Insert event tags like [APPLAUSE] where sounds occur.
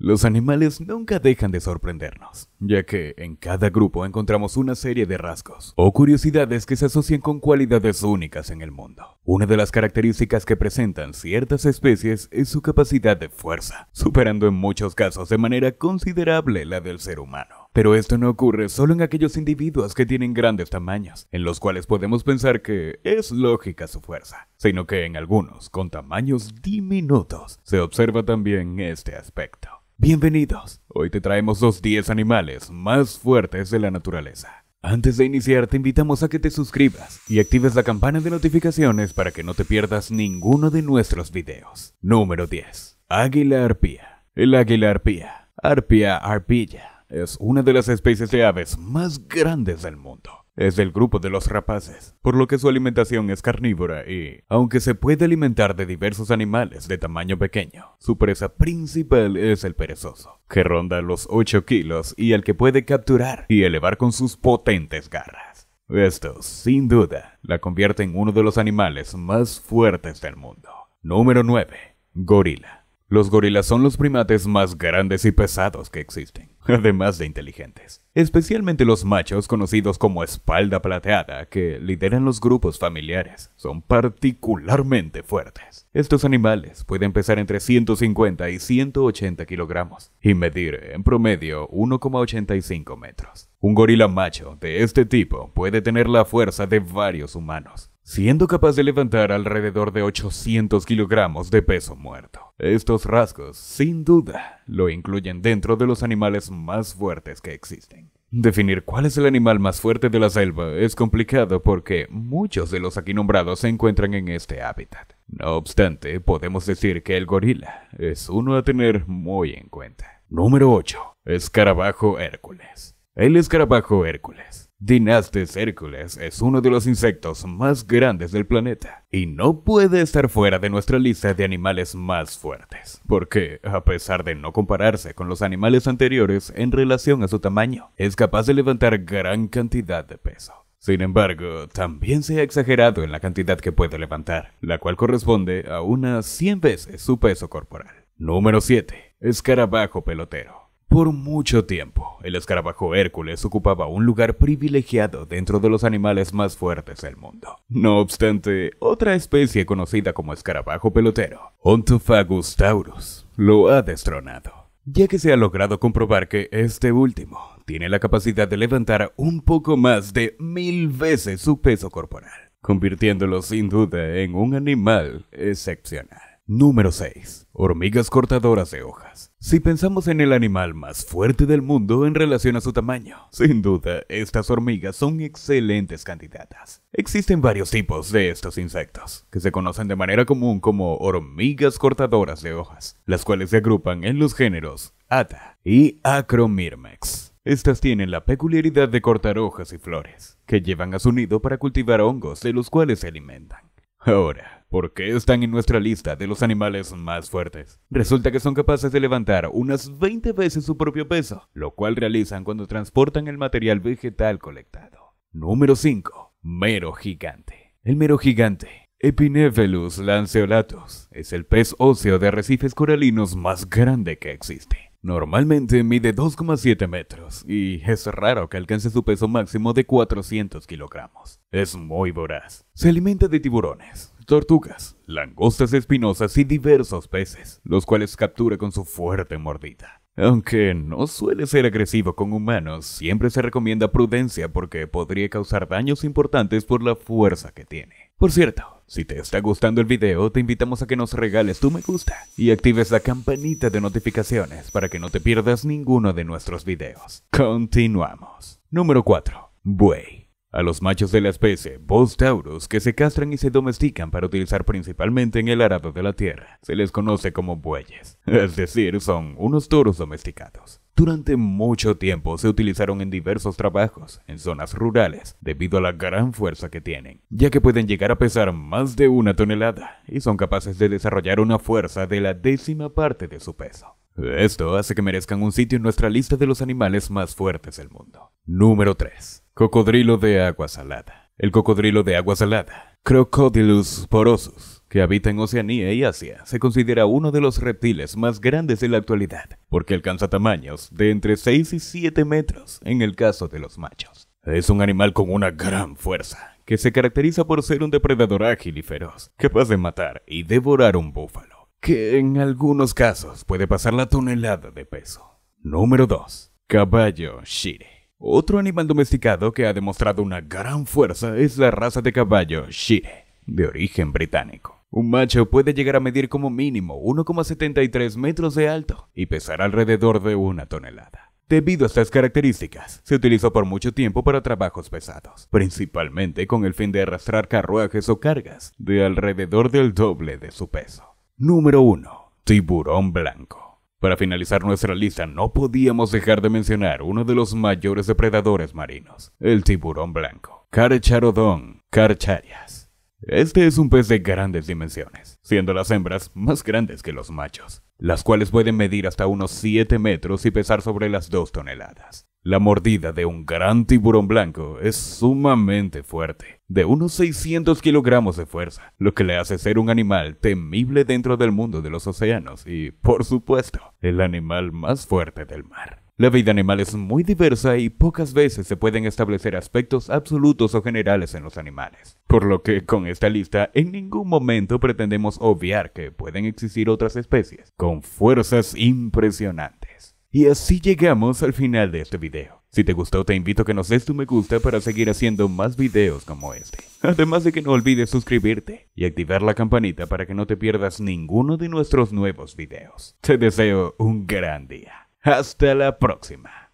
Los animales nunca dejan de sorprendernos, ya que en cada grupo encontramos una serie de rasgos o curiosidades que se asocian con cualidades únicas en el mundo. Una de las características que presentan ciertas especies es su capacidad de fuerza, superando en muchos casos de manera considerable la del ser humano. Pero esto no ocurre solo en aquellos individuos que tienen grandes tamaños, en los cuales podemos pensar que es lógica su fuerza, sino que en algunos con tamaños diminutos se observa también este aspecto. Bienvenidos. Hoy te traemos los 10 animales más fuertes de la naturaleza. Antes de iniciar, te invitamos a que te suscribas y actives la campana de notificaciones para que no te pierdas ninguno de nuestros videos. Número 10. Águila arpía. El águila arpía, arpía arpilla, es una de las especies de aves más grandes del mundo es del grupo de los rapaces, por lo que su alimentación es carnívora y, aunque se puede alimentar de diversos animales de tamaño pequeño, su presa principal es el perezoso, que ronda los 8 kilos y al que puede capturar y elevar con sus potentes garras. Esto, sin duda, la convierte en uno de los animales más fuertes del mundo. Número 9. Gorila. Los gorilas son los primates más grandes y pesados que existen además [LAUGHS] de inteligentes. Especialmente los machos conocidos como espalda plateada, que lideran los grupos familiares, son particularmente fuertes. Estos animales pueden pesar entre 150 y 180 kilogramos y medir en promedio 1,85 metros. Un gorila macho de este tipo puede tener la fuerza de varios humanos, siendo capaz de levantar alrededor de 800 kilogramos de peso muerto. Estos rasgos, sin duda, lo incluyen dentro de los animales más fuertes que existen. Definir cuál es el animal más fuerte de la selva es complicado porque muchos de los aquí nombrados se encuentran en este hábitat. No obstante, podemos decir que el gorila es uno a tener muy en cuenta. Número 8. Escarabajo Hércules. El escarabajo Hércules Dinastes Hércules es uno de los insectos más grandes del planeta y no puede estar fuera de nuestra lista de animales más fuertes, porque, a pesar de no compararse con los animales anteriores en relación a su tamaño, es capaz de levantar gran cantidad de peso. Sin embargo, también se ha exagerado en la cantidad que puede levantar, la cual corresponde a unas 100 veces su peso corporal. Número 7. Escarabajo pelotero. Por mucho tiempo, el escarabajo Hércules ocupaba un lugar privilegiado dentro de los animales más fuertes del mundo. No obstante, otra especie conocida como escarabajo pelotero, Ontophagus taurus, lo ha destronado ya que se ha logrado comprobar que este último tiene la capacidad de levantar un poco más de mil veces su peso corporal, convirtiéndolo sin duda en un animal excepcional. Número 6. Hormigas cortadoras de hojas. Si pensamos en el animal más fuerte del mundo en relación a su tamaño, sin duda, estas hormigas son excelentes candidatas. Existen varios tipos de estos insectos, que se conocen de manera común como hormigas cortadoras de hojas, las cuales se agrupan en los géneros Ata y Acromyrmex. Estas tienen la peculiaridad de cortar hojas y flores, que llevan a su nido para cultivar hongos de los cuales se alimentan. Ahora, ¿Por qué están en nuestra lista de los animales más fuertes? Resulta que son capaces de levantar unas 20 veces su propio peso, lo cual realizan cuando transportan el material vegetal colectado. Número 5. Mero gigante. El mero gigante, Epinephelus lanceolatus, es el pez óseo de arrecifes coralinos más grande que existe. Normalmente mide 2,7 metros y es raro que alcance su peso máximo de 400 kilogramos. Es muy voraz. Se alimenta de tiburones, tortugas, langostas espinosas y diversos peces, los cuales captura con su fuerte mordida. Aunque no suele ser agresivo con humanos, siempre se recomienda prudencia porque podría causar daños importantes por la fuerza que tiene. Por cierto, si te está gustando el video, te invitamos a que nos regales tu me gusta y actives la campanita de notificaciones para que no te pierdas ninguno de nuestros videos. Continuamos. Número 4. Buey. A los machos de la especie Bos taurus que se castran y se domestican para utilizar principalmente en el arado de la tierra, se les conoce como bueyes, [LAUGHS] es decir, son unos toros domesticados. Durante mucho tiempo se utilizaron en diversos trabajos en zonas rurales debido a la gran fuerza que tienen, ya que pueden llegar a pesar más de una tonelada y son capaces de desarrollar una fuerza de la décima parte de su peso. Esto hace que merezcan un sitio en nuestra lista de los animales más fuertes del mundo. Número 3. Cocodrilo de agua salada. El cocodrilo de agua salada, Crocodilus porosus, que habita en Oceanía y Asia, se considera uno de los reptiles más grandes de la actualidad, porque alcanza tamaños de entre 6 y 7 metros en el caso de los machos. Es un animal con una gran fuerza, que se caracteriza por ser un depredador ágil y feroz, capaz de matar y devorar un búfalo, que en algunos casos puede pasar la tonelada de peso. Número 2. Caballo Shire. Otro animal domesticado que ha demostrado una gran fuerza es la raza de caballo Shire, de origen británico. Un macho puede llegar a medir como mínimo 1,73 metros de alto y pesar alrededor de una tonelada. Debido a estas características, se utilizó por mucho tiempo para trabajos pesados, principalmente con el fin de arrastrar carruajes o cargas de alrededor del doble de su peso. Número 1. Tiburón blanco. Para finalizar nuestra lista, no podíamos dejar de mencionar uno de los mayores depredadores marinos, el tiburón blanco, Carcharodon carcharias. Este es un pez de grandes dimensiones, siendo las hembras más grandes que los machos, las cuales pueden medir hasta unos 7 metros y pesar sobre las 2 toneladas. La mordida de un gran tiburón blanco es sumamente fuerte, de unos 600 kilogramos de fuerza, lo que le hace ser un animal temible dentro del mundo de los océanos y, por supuesto, el animal más fuerte del mar. La vida animal es muy diversa y pocas veces se pueden establecer aspectos absolutos o generales en los animales, por lo que con esta lista en ningún momento pretendemos obviar que pueden existir otras especies con fuerzas impresionantes. Y así llegamos al final de este video. Si te gustó te invito a que nos des tu me gusta para seguir haciendo más videos como este. Además de que no olvides suscribirte y activar la campanita para que no te pierdas ninguno de nuestros nuevos videos. Te deseo un gran día. Hasta la próxima.